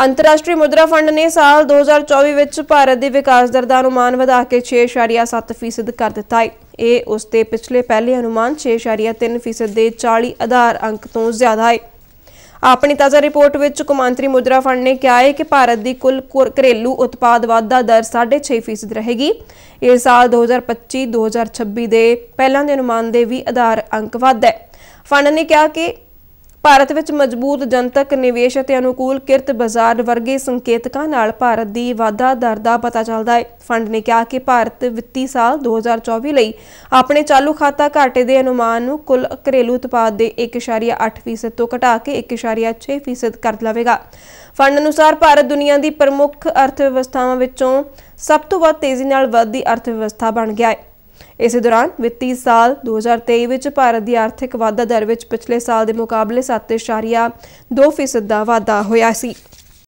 ਅੰਤਰਰਾਸ਼ਟਰੀ ਮੁਦਰਾ ਫੰਡ ਨੇ ਸਾਲ 2024 ਵਿੱਚ ਭਾਰਤ ਦੀ ਵਿਕਾਸ ਦਰ ਦਾ ਅਨੁਮਾਨ ਵਧਾ ਕੇ 6.7% ਕਰ ਦਿੱਤਾ ਹੈ ਇਹ ਉਸ ਦੇ ਪਿਛਲੇ ਪਹਿਲੇ ਅਨੁਮਾਨ 6.3% ਦੇ 40 ਆਧਾਰ ਅੰਕ ਤੋਂ ਜ਼ਿਆਦਾ ਹੈ ਆਪਣੀ ਤਾਜ਼ਾ ਰਿਪੋਰਟ ਵਿੱਚ ਕੁਮਾਂਤਰੀ ਮੁਦਰਾ ਫੰਡ ਨੇ ਕਿਹਾ ਹੈ ਕਿ ਭਾਰਤ ਦੀ ਕੁੱਲ ਘਰੇਲੂ ਉਤਪਾਦ ਵਾਧਾ ਦਰ 6.5% ਰਹੇਗੀ ਇਹ ਸਾਲ 2025-2026 ਦੇ ਪਹਿਲਾਂ ਦੇ ਅਨੁਮਾਨ ਦੇ ਵੀ ਆਧਾਰ ਅੰਕ ਵੱਧ ਹੈ ਫੰਡ ਨੇ ਕਿਹਾ ਕਿ ਭਾਰਤ ਵਿੱਚ ਮਜ਼ਬੂਤ ਜਨਤਕ ਨਿਵੇਸ਼ ਅਤੇ ਅਨੁਕੂਲ ਕਿਰਤ ਬਾਜ਼ਾਰ ਵਰਗੇ ਸੰਕੇਤਕਾਂ ਨਾਲ ਭਾਰਤ ਦੀ ਵਾਧਾ ਦਰ ਦਾ ਪਤਾ ਚੱਲਦਾ ਹੈ ਫੰਡ ਨੇ ਕਿਹਾ ਕਿ ਭਾਰਤ ਵਿੱਤੀ ਸਾਲ 2024 ਲਈ ਆਪਣੇ ਚਾਲੂ ਖਾਤਾ ਘਾਟੇ ਦੇ ਅਨੁਮਾਨ ਨੂੰ ਕੁੱਲ ਘਰੇਲੂ ਉਤਪਾਦ ਦੇ 1.8% ਤੋਂ ਘਟਾ ਕੇ 1.6% ਕਰ ਲਵੇਗਾ ਫੰਡ ਅਨੁਸਾਰ ਭਾਰਤ ਦੁਨੀਆ ਦੀ ਪ੍ਰਮੁੱਖ ਅਰਥ ਵਿਵਸਥਾਵਾਂ ਵਿੱਚੋਂ ਸਭ ਤੋਂ ਵੱਧ ਤੇਜ਼ੀ ਨਾਲ ਵੱਧਦੀ ਅਰਥ ਵਿਵਸਥਾ ਬਣ ਗਿਆ ਹੈ ਇਸੇ ਦੌਰਾਨ ਵਿੱਤੀ ਸਾਲ 2023 ਵਿੱਚ ਭਾਰਤ ਦੀ ਆਰਥਿਕ ਵਾਧਾ ਦਰ ਵਿੱਚ ਪਿਛਲੇ ਸਾਲ ਦੇ ਮੁਕਾਬਲੇ 7.2% ਦਾ ਵਾਧਾ ਹੋਇਆ ਸੀ